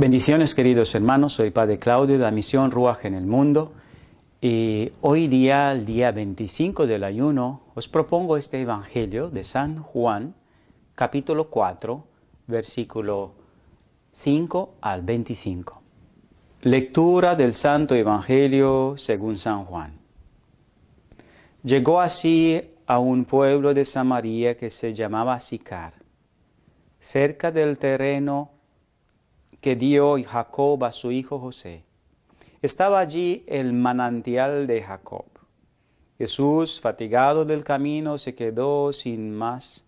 Bendiciones queridos hermanos, soy Padre Claudio de la Misión Ruaje en el Mundo y hoy día, el día 25 del ayuno, os propongo este Evangelio de San Juan, capítulo 4, versículo 5 al 25. Lectura del Santo Evangelio según San Juan. Llegó así a un pueblo de Samaria que se llamaba Sicar, cerca del terreno que dio Jacob a su hijo José. Estaba allí el manantial de Jacob. Jesús, fatigado del camino, se quedó sin más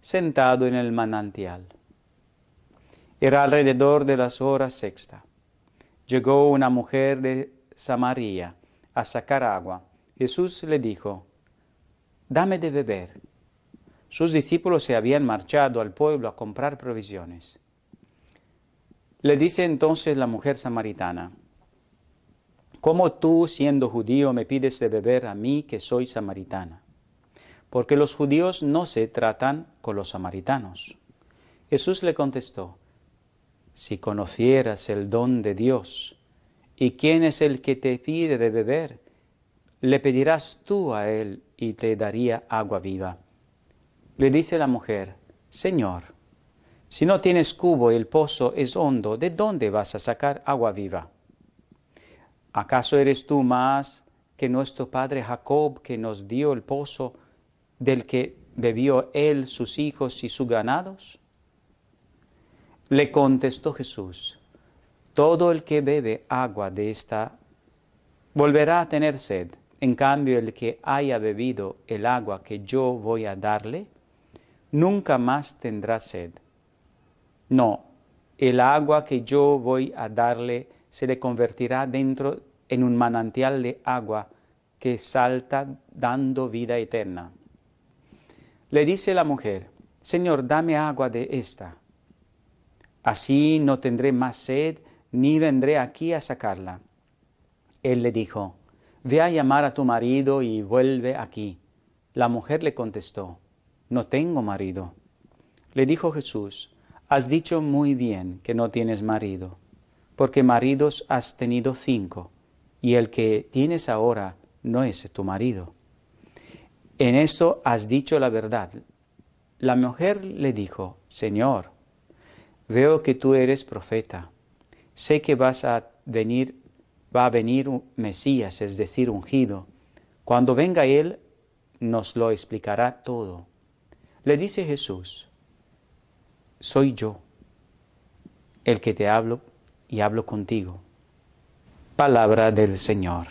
sentado en el manantial. Era alrededor de las horas sexta. Llegó una mujer de Samaria a sacar agua. Jesús le dijo, dame de beber. Sus discípulos se habían marchado al pueblo a comprar provisiones. Le dice entonces la mujer samaritana, ¿cómo tú, siendo judío, me pides de beber a mí que soy samaritana? Porque los judíos no se tratan con los samaritanos. Jesús le contestó, si conocieras el don de Dios y quién es el que te pide de beber, le pedirás tú a él y te daría agua viva. Le dice la mujer, Señor, si no tienes cubo y el pozo es hondo, ¿de dónde vas a sacar agua viva? ¿Acaso eres tú más que nuestro padre Jacob que nos dio el pozo del que bebió él, sus hijos y sus ganados? Le contestó Jesús, todo el que bebe agua de esta volverá a tener sed. En cambio, el que haya bebido el agua que yo voy a darle, nunca más tendrá sed no, el agua que yo voy a darle se le convertirá dentro en un manantial de agua que salta dando vida eterna. Le dice la mujer, Señor, dame agua de esta. Así no tendré más sed ni vendré aquí a sacarla. Él le dijo, Ve a llamar a tu marido y vuelve aquí. La mujer le contestó, No tengo marido. Le dijo Jesús, Has dicho muy bien que no tienes marido, porque maridos has tenido cinco, y el que tienes ahora no es tu marido. En esto has dicho la verdad. La mujer le dijo, Señor, veo que tú eres profeta. Sé que vas a venir, va a venir un Mesías, es decir, ungido. Cuando venga él, nos lo explicará todo. Le dice Jesús, soy yo el que te hablo y hablo contigo. Palabra del Señor.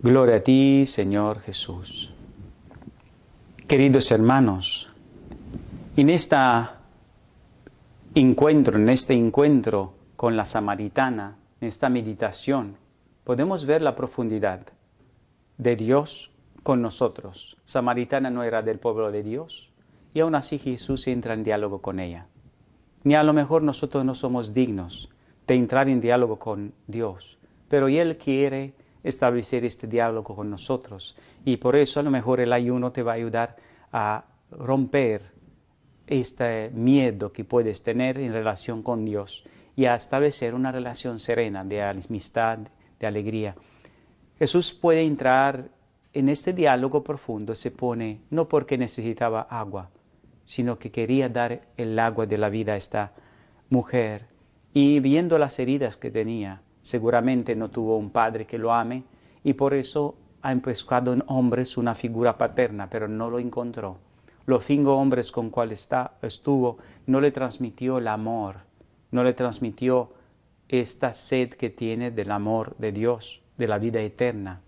Gloria a ti, Señor Jesús. Queridos hermanos, en este encuentro, en este encuentro con la samaritana, en esta meditación, podemos ver la profundidad de Dios con nosotros. Samaritana no era del pueblo de Dios, y aún así Jesús entra en diálogo con ella. Ni a lo mejor nosotros no somos dignos de entrar en diálogo con Dios, pero Él quiere establecer este diálogo con nosotros y por eso a lo mejor el ayuno te va a ayudar a romper este miedo que puedes tener en relación con Dios y a establecer una relación serena de amistad, de alegría. Jesús puede entrar en este diálogo profundo, se pone no porque necesitaba agua, sino que quería dar el agua de la vida a esta mujer. Y viendo las heridas que tenía, seguramente no tuvo un padre que lo ame y por eso ha empezado en hombres una figura paterna, pero no lo encontró. Los cinco hombres con cuales está, estuvo no le transmitió el amor, no le transmitió esta sed que tiene del amor de Dios, de la vida eterna.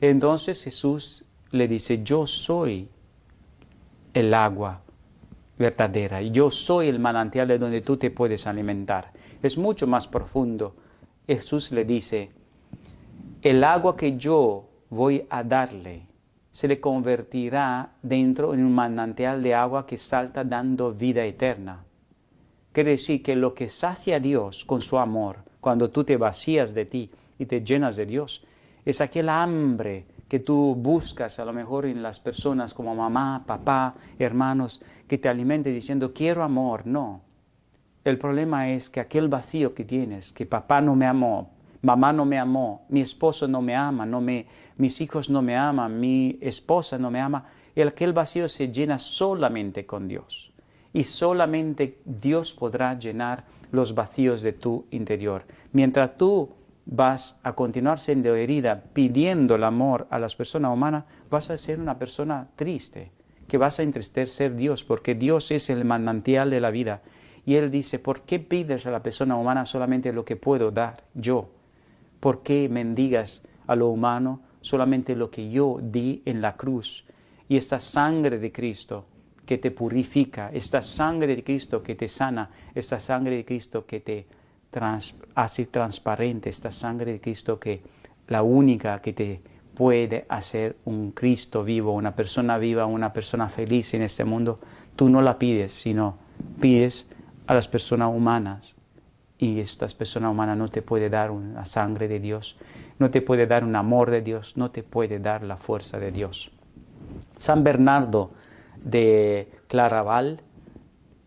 Entonces Jesús le dice, yo soy el agua verdadera. y Yo soy el manantial de donde tú te puedes alimentar. Es mucho más profundo. Jesús le dice, el agua que yo voy a darle se le convertirá dentro en un manantial de agua que salta dando vida eterna. Quiere decir que lo que sacia a Dios con su amor, cuando tú te vacías de ti y te llenas de Dios, es aquel hambre que tú buscas a lo mejor en las personas como mamá, papá, hermanos, que te alimenten diciendo, quiero amor. No. El problema es que aquel vacío que tienes, que papá no me amó, mamá no me amó, mi esposo no me ama, no me, mis hijos no me aman, mi esposa no me ama, aquel vacío se llena solamente con Dios. Y solamente Dios podrá llenar los vacíos de tu interior. Mientras tú vas a continuar siendo herida pidiendo el amor a las personas humanas, vas a ser una persona triste, que vas a entristecer a Dios, porque Dios es el manantial de la vida. Y Él dice, ¿por qué pides a la persona humana solamente lo que puedo dar yo? ¿Por qué mendigas a lo humano solamente lo que yo di en la cruz? Y esta sangre de Cristo que te purifica, esta sangre de Cristo que te sana, esta sangre de Cristo que te trans, transparente esta sangre de Cristo que la única que te puede hacer un Cristo vivo, una persona viva, una persona feliz en este mundo, tú no la pides, sino pides a las personas humanas. Y estas personas humanas no te puede dar la sangre de Dios, no te puede dar un amor de Dios, no te puede dar la fuerza de Dios. San Bernardo de Claraval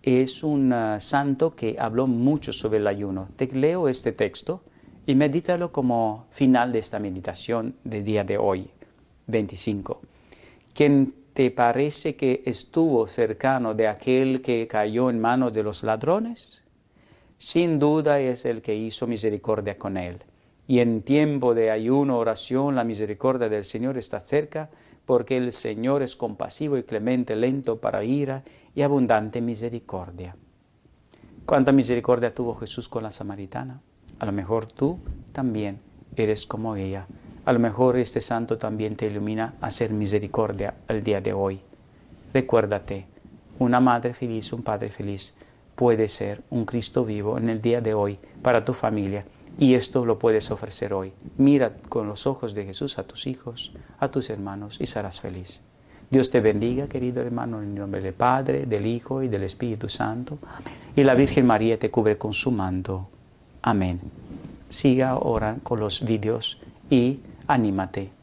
es un ah, santo que habló mucho sobre el ayuno. Te leo este texto y medítalo como final de esta meditación de día de hoy, 25. ¿Quién te parece que estuvo cercano de aquel que cayó en manos de los ladrones? Sin duda es el que hizo misericordia con él. Y en tiempo de ayuno, oración, la misericordia del Señor está cerca, porque el Señor es compasivo y clemente, lento para ira y abundante misericordia. ¿Cuánta misericordia tuvo Jesús con la samaritana? A lo mejor tú también eres como ella. A lo mejor este santo también te ilumina a ser misericordia el día de hoy. Recuérdate, una madre feliz, un padre feliz puede ser un Cristo vivo en el día de hoy para tu familia y esto lo puedes ofrecer hoy. Mira con los ojos de Jesús a tus hijos, a tus hermanos y serás feliz. Dios te bendiga, querido hermano, en el nombre del Padre, del Hijo y del Espíritu Santo. Y la Virgen María te cubre con su manto. Amén. Siga ahora con los vídeos y anímate.